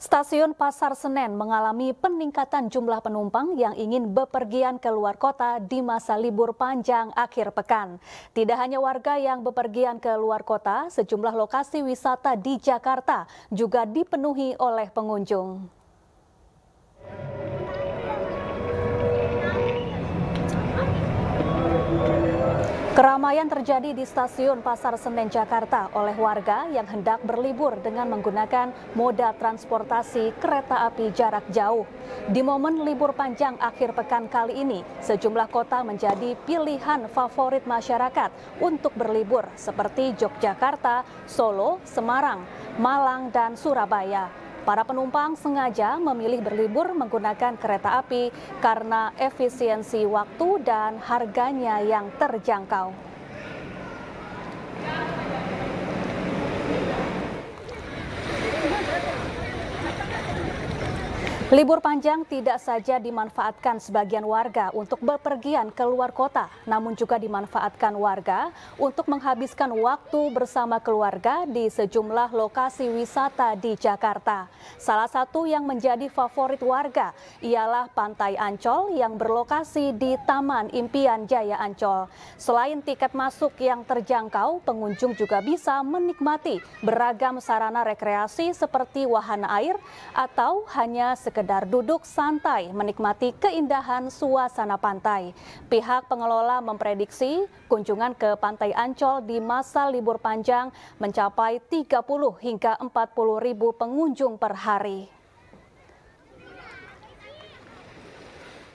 Stasiun Pasar Senen mengalami peningkatan jumlah penumpang yang ingin bepergian ke luar kota di masa libur panjang akhir pekan. Tidak hanya warga yang bepergian ke luar kota, sejumlah lokasi wisata di Jakarta juga dipenuhi oleh pengunjung. Keramaian terjadi di stasiun Pasar Senen Jakarta oleh warga yang hendak berlibur dengan menggunakan moda transportasi kereta api jarak jauh. Di momen libur panjang akhir pekan kali ini, sejumlah kota menjadi pilihan favorit masyarakat untuk berlibur seperti Yogyakarta, Solo, Semarang, Malang, dan Surabaya. Para penumpang sengaja memilih berlibur menggunakan kereta api karena efisiensi waktu dan harganya yang terjangkau. Libur panjang tidak saja dimanfaatkan sebagian warga untuk bepergian luar kota, namun juga dimanfaatkan warga untuk menghabiskan waktu bersama keluarga di sejumlah lokasi wisata di Jakarta. Salah satu yang menjadi favorit warga ialah Pantai Ancol yang berlokasi di Taman Impian Jaya Ancol. Selain tiket masuk yang terjangkau, pengunjung juga bisa menikmati beragam sarana rekreasi seperti wahana air atau hanya sekedar sekedar duduk santai menikmati keindahan suasana pantai. Pihak pengelola memprediksi kunjungan ke Pantai Ancol di masa libur panjang mencapai 30 hingga 40 ribu pengunjung per hari.